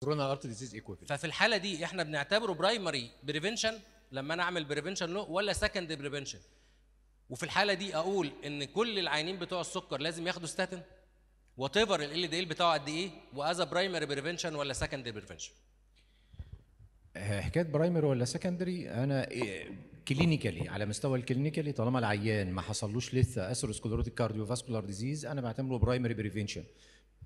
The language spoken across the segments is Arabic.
كورونا ارت ديزيز ايكويفالنت ففي الحاله دي احنا بنعتبره برايمري بريفنشن لما انا اعمل بريفنشن له ولا سكند بريفنشن وفي الحاله دي اقول ان كل العيانين بتوع السكر لازم ياخدوا ستاتين وات ايفر ال دي ال بتاعه قد ايه واذا برايمري بريفنشن ولا سكند بريفنشن آه، حكايه برايمري ولا سكندري انا كلينيكالي آه، على مستوى الكلينيكالي طالما العيان ما حصلوش لسه اثروسكلروتيك كارديو فاسكولار ديزيز انا بعتبره برايمري بريفنشن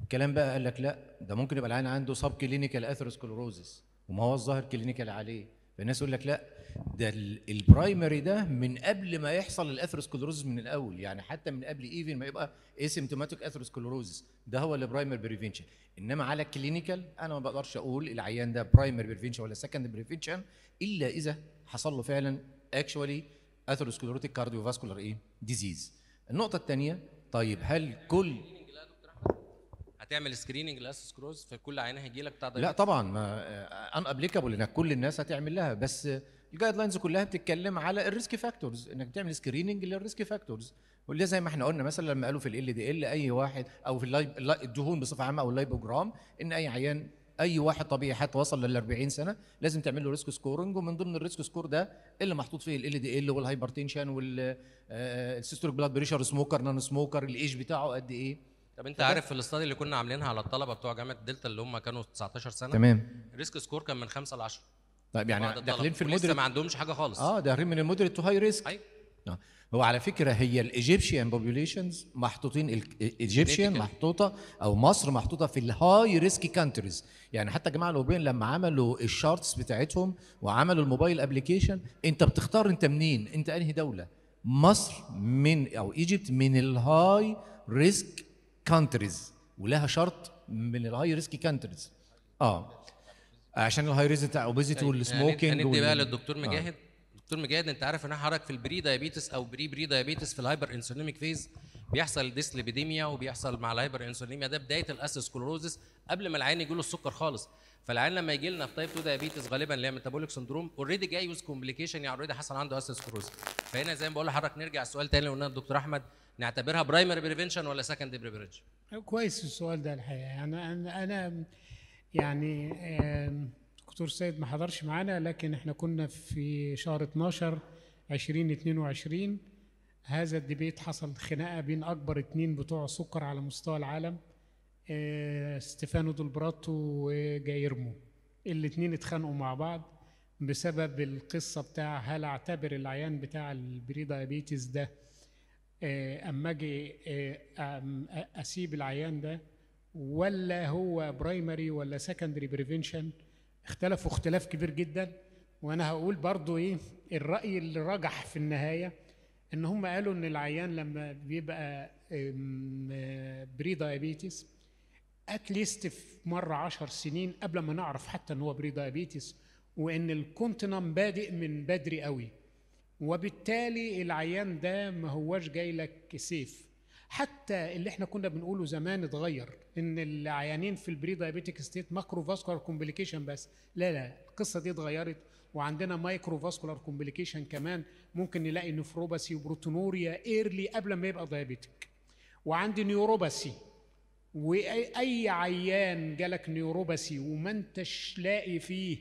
الكلام بقى قال لك لا ده ممكن يبقى العيان عنده سب كلينيكال اثيروسكلروزس وما هو الظاهر كلينيكال عليه فالناس يقول لك لا ده البرايمري ده من قبل ما يحصل الاثيروسكلروزس من الاول يعني حتى من قبل ايفن ما يبقى اسيمتوماتيك اثيروسكلروزس ده هو البرايمري بريفنشن انما على الكلينيكال انا ما بقدرش اقول العيان ده برايمري بريفنشن ولا سكند بريفنشن الا اذا حصل له فعلا اكشوالي اثيروسكلروتيك كارديوفاسكولار ايه ديزيز النقطه الثانيه طيب هل كل هتعمل سكريننج لاسس كروز فكل عينه هيجي لك بتاع ده لا طبعا ما ان ابليكابل انك كل الناس هتعمل لها بس الجايد لاينز كلها بتتكلم على الريسك فاكتورز انك تعمل سكريننج للريسك فاكتورز واللي زي ما احنا قلنا مثلا لما قالوا في ال دي ال اي واحد او في الدهون بصفه عامه او اللايبوجرام ان اي عيان اي واحد طبيعي حتى وصل لل 40 سنه لازم تعمل له ريسك سكورنج ومن ضمن الريسك سكور ده اللي محطوط فيه ال دي ال والهايبرتنشن والسيستوليك بلاد بريشر سموكر نون سموكر الايج بتاعه قد ايه طب انت عارف في الاستاد اللي كنا عاملينها على الطلبه بتوع جامعه دلتا اللي هم كانوا 19 سنه تمام الريسك سكور كان من 5 ل 10 طيب يعني داخلين في المودريت ما عندهمش حاجه خالص اه داخلين من المودريت تو هاي ريسك ايوه آه. هو على فكره هي الايجيبشن بوبوليشنز محطوطين الايجيبشن محطوطه او مصر محطوطه في الهاي ريسك كانتريز يعني حتى الجماعه الاوروبيين لما عملوا الشارتس بتاعتهم وعملوا الموبايل ابلكيشن انت بتختار انت منين انت انهي دوله مصر من او ايجيبت من الهاي ريسك كانتريز ولها شرط من الهاي ريسك كانتريز اه عشان الهاي ريسك بتاع اوبيزيتي طيب، والسموكينج يعني هندي بقى للدكتور آه. مجاهد آه. دكتور مجاهد انت عارف ان حضرتك في البري دايابيتس او بري بري دايابيتس في الهايبر انسوليميك فيز بيحصل ديسليبيديميا وبيحصل مع الهايبر انسوليميا ده بدايه الاسيسكلوروزس قبل ما العيان يجي له السكر خالص فالعيان لما يجي لنا في تايب 2 دايابيتس غالبا اللي هي ميتابوليك سندروم اوريدي جاي يوز كومبليكيشن يعني اوريدي حصل عنده اسيسكلوروزس فهنا زي ما بقول لحضرتك نرجع السؤال تاني اللي قلناه الدكتور احمد نعتبرها برايمري بريفنشن ولا سكندري بريفنشن كويس السؤال ده الحقيقه يعني انا انا يعني دكتور سيد ما حضرش معانا لكن احنا كنا في شهر 12 2022 هذا الديبيت حصل خناقه بين اكبر اثنين بتوع سكر على مستوى العالم آه، ستيفانو دولبراتو وجايرمو الاثنين اتخانقوا مع بعض بسبب القصه بتاع هل اعتبر العيان بتاع البري دايابيتس ده آه، اما اجي آه، اسيب العيان ده ولا هو برايمري ولا سكندري بريفنشن اختلفوا اختلاف كبير جدا وانا هقول برضو ايه الراي اللي رجح في النهايه ان هم قالوا ان العيان لما بيبقى بري دايابيتس اتليست في مره عشر سنين قبل ما نعرف حتى ان هو بري دايابيتس وان الكونتنم بادئ من بدري قوي وبالتالي العيان ده ما هواش جاي لك كسيف حتى اللي احنا كنا بنقوله زمان اتغير ان العيانين في البري دايابيتيك ستيت ماكرو فاسكولار كومبليكيشن بس لا لا القصه دي اتغيرت وعندنا مايكرو فاسكولار كومبليكيشن كمان ممكن نلاقي نفروباسي وبروتونوريا ايرلي قبل ما يبقى دايابيتيك وعندي نيوروباسي واي عيان جالك نيوروباسي وما انتش لاقي فيه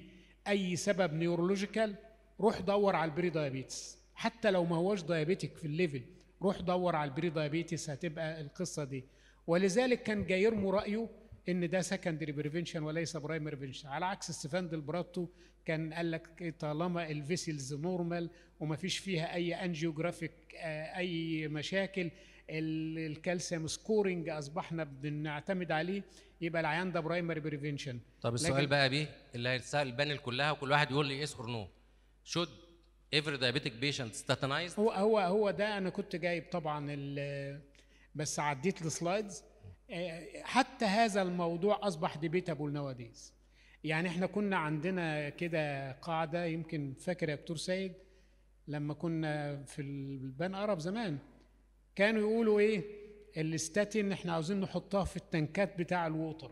اي سبب نيورولوجيكال روح دور على البري دايابيتس حتى لو ما هوش دايابيتك في الليفل روح دور على البري دايابيتس هتبقى القصه دي ولذلك كان جايرمو رايه ان ده سكندري بريفنشن وليس برايمري بريفنشن على عكس ستيفان ديل براتو كان قال لك طالما الفيسلز نورمال وما فيش فيها اي انجيوجرافيك آه، اي مشاكل الكالسيوم سكورنج اصبحنا بنعتمد عليه يبقى العيان ده برايمري بريفنشن طب السؤال بقى بيه اللي هيتسال البانل كلها وكل واحد يقول لي يس اور نو should every diabetic patient statinized هو هو هو ده انا كنت جايب طبعا بس عديت السلايدز آه، حتى هذا الموضوع اصبح ديبيتابل نواديز يعني احنا كنا عندنا كده قاعده يمكن فاكر يا دكتور سيد لما كنا في البان ارب زمان كانوا يقولوا ايه الاستاتين احنا عاوزين نحطها في التنكات بتاع الووتر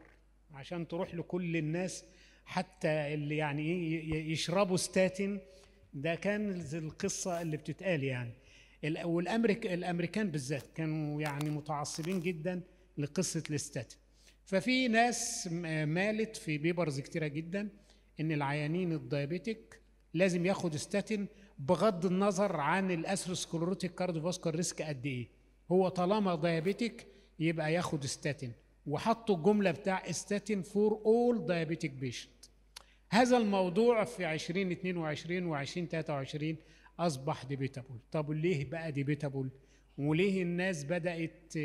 عشان تروح لكل الناس حتى اللي يعني ايه يشربوا استاتين ده كان القصه اللي بتتقال يعني والامريك الامريكان بالذات كانوا يعني متعصبين جدا لقصه الاستاتين ففي ناس مالت في بيبرز كتيره جدا ان العيانين الدايابيتيك لازم ياخد استاتين بغض النظر عن الاسروسكلروتيك كارديوفاسكولار ريسك قد ايه هو طالما دايابيتيك يبقى ياخد استاتين وحطوا الجمله بتاع استاتين فور اول دايابيتيك بيشن هذا الموضوع في 2022 و 2023 اصبح ديبيتابل طب ليه بقى ديبيتابل وليه الناس بدات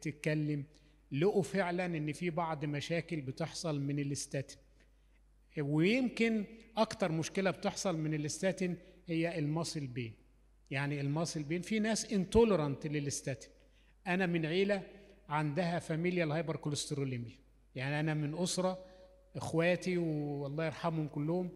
تتكلم لقوا فعلا ان في بعض مشاكل بتحصل من الاستاتين ويمكن اكتر مشكله بتحصل من الاستاتين هي الماسل بين يعني الماسل بين في ناس انتولرانت للاستاتين انا من عيله عندها فاميليا الهايبر كوليستروليميا يعني انا من اسره اخواتي والله يرحمهم كلهم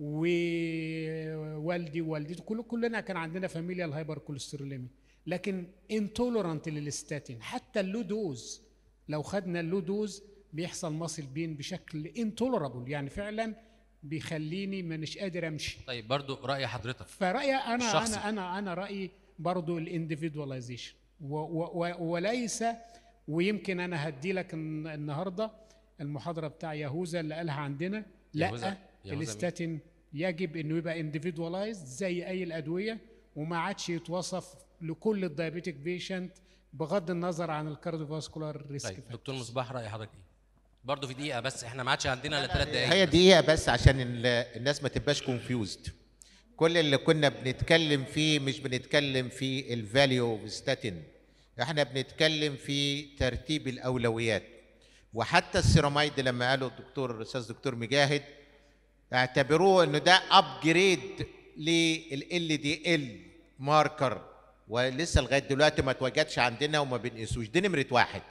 ووالدي ووالدتي كل كلنا كان عندنا فاميليا الهايبر كوليستروليمي لكن انتولرانت للاستاتين حتى اللو دوز لو خدنا اللو دوز بيحصل ماسل بين بشكل انتولرابل يعني فعلا بيخليني مش قادر امشي طيب برضو راي حضرتك فرايي انا الشخصي. انا انا انا رايي برضو الانديفيدواليزيشن وليس ويمكن انا هدي لك النهارده المحاضره بتاع يهوذا اللي قالها عندنا لا الاستاتين يجب انه يبقى انديفيدوالايزد زي اي الادويه وما عادش يتوصف لكل الدايابيتك بيشنت بغض النظر عن الكارديوفاسكولار ريسك طيب دكتور مصباح راي حضرتك ايه؟ برضه في دقيقه بس احنا ما عادش عندنا الا ثلاث دقائق هي دقيقه بس عشان الناس ما تبقاش كونفيوزد كل اللي كنا بنتكلم فيه مش بنتكلم في الفاليو اوف ستاتين احنا بنتكلم في ترتيب الاولويات وحتى السيراميد لما قاله الدكتور الاستاذ دكتور مجاهد اعتبروه انه ده ابجريد للال دي ال ماركر ولسه لغايه دلوقتي ما اتوجدش عندنا وما بنقيسوش دي نمره واحد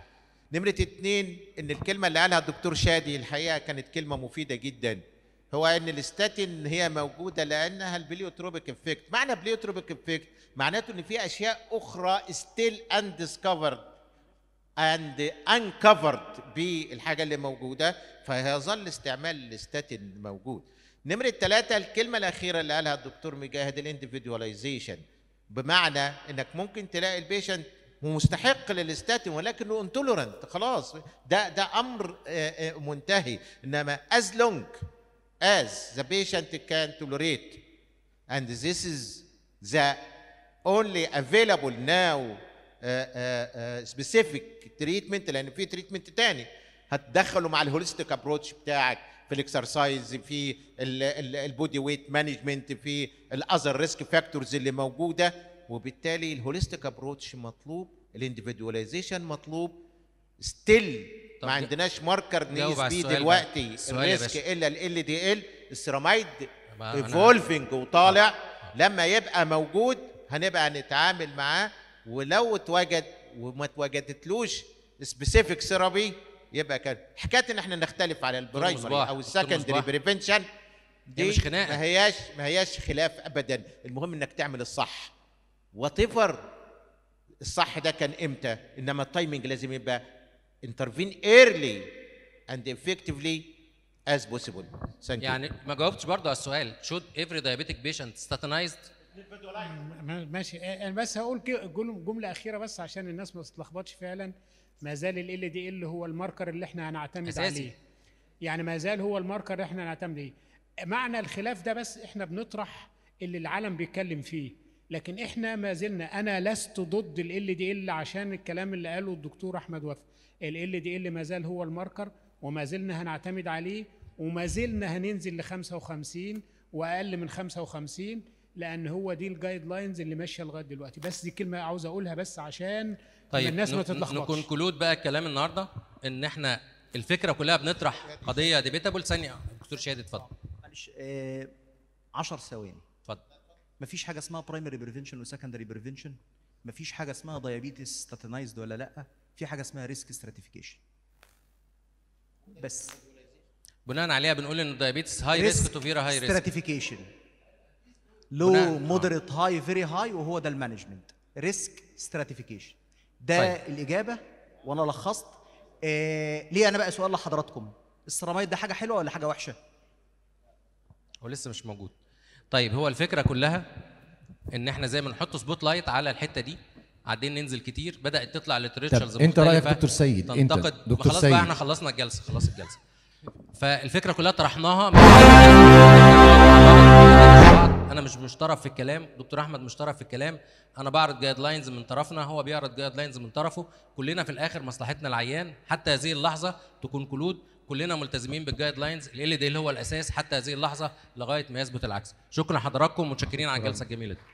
نمره اثنين ان الكلمه اللي قالها الدكتور شادي الحقيقه كانت كلمه مفيده جدا هو ان الاستاتين هي موجوده لانها البليوتروبيك افكت معنى بليوتروبيك افكت معناته ان في اشياء اخرى ستيل اندسكفرد and uncovered بالحاجه اللي موجوده فهيظل استعمال الاستاتين موجود. نمرة ثلاثة الكلمة الأخيرة اللي قالها الدكتور مجاهد الاندفيدواليزيشن بمعنى إنك ممكن تلاقي البيشنت ومستحق للاستاتين ولكنه انتولرنت خلاص ده ده امر آه، آه، منتهي انما as long as the patient can tolerate and this is the only available now سبيسيفيك آه، تريتمنت آه، آه، لان في تريتمنت تاني هتدخله مع الهوليستيك ابروتش بتاعك في الاكسرسايز في البودي ويت مانجمنت في الاذر ريسك فاكتورز اللي موجوده وبالتالي الهوليستيك ابروتش مطلوب الانديفيدواليزيشن مطلوب ستيل ما عندناش ماركر بي دلوقتي الريسك الا ال دي ال السيراميد ايفولفنج وطالع لما يبقى موجود هنبقى نتعامل معاه ولو اتوجد وما اتوجدتلوش سبيسيفيك ثيرابي يبقى كان حكايه ان احنا نختلف على البرايمري او السكندري بريفنشن دي مش خناقه ما هياش ما هياش خلاف ابدا المهم انك تعمل الصح وطفر الصح ده كان امتى انما التايمنج لازم يبقى انترفين ايرلي اند افكتفلي از بوسيبل يعني ما جاوبتش برضه على السؤال شود افري دايابيتيك بيشنت ستاتنايزد ماشي انا بس هقول جمله اخيره بس عشان الناس ما تتلخبطش فعلا ما زال ال دي ال هو الماركر اللي احنا هنعتمد أساسي. عليه يعني ما زال هو الماركر اللي احنا هنعتمد عليه معنى الخلاف ده بس احنا بنطرح اللي العالم بيتكلم فيه لكن احنا ما زلنا انا لست ضد ال دي ال عشان الكلام اللي قاله الدكتور احمد وفا ال دي ال ما زال هو الماركر وما زلنا هنعتمد عليه وما زلنا هننزل ل 55 واقل من 55 لان هو دي الجايد لاينز اللي ماشيه لغايه دلوقتي بس دي كلمه عاوز اقولها بس عشان طيب الناس ما تتلخبطش نكون كلود بقى الكلام النهارده ان احنا الفكره كلها بنطرح قضيه ديبيتابل ثانيه دكتور شاهد اتفضل معلش 10 آه، ثواني اتفضل مفيش حاجه اسمها برايمري بريفنشن وسكندري بريفنشن مفيش حاجه اسمها دايابيتس ستاتنايزد ولا لا في حاجه اسمها ريسك ستراتيفيكيشن بس بناء عليها بنقول ان الدايابيتس هاي ريسك تو فيرا هاي ريسك ستراتيفيكيشن لو مودريت هاي فيري هاي وهو ده المانجمنت ريسك ستراتيفيكيشن ده طيب. الاجابه وانا لخصت آه ليه انا بقى سؤال لحضراتكم السيراميد ده حاجه حلوه ولا حاجه وحشه هو لسه مش موجود طيب هو الفكره كلها ان احنا زي ما نحط سبوت لايت على الحته دي قاعدين ننزل كتير بدات تطلع ليتريتشرز انت رايك دكتور سيد انت دكتور خلاص سيد خلاص بقى احنا خلصنا الجلسه خلاص الجلسه فالفكره كلها طرحناها مش طرف في الكلام دكتور احمد مش طرف في الكلام انا بعرض جايد لاينز من طرفنا هو بيعرض جايد لاينز من طرفه كلنا في الاخر مصلحتنا العيان حتى هذه اللحظه تكون كلود كلنا ملتزمين بالجايد لاينز اللي دي هو الاساس حتى هذه اللحظه لغايه ما يثبت العكس شكرا لحضراتكم متشكرين على الجلسه الجميله دي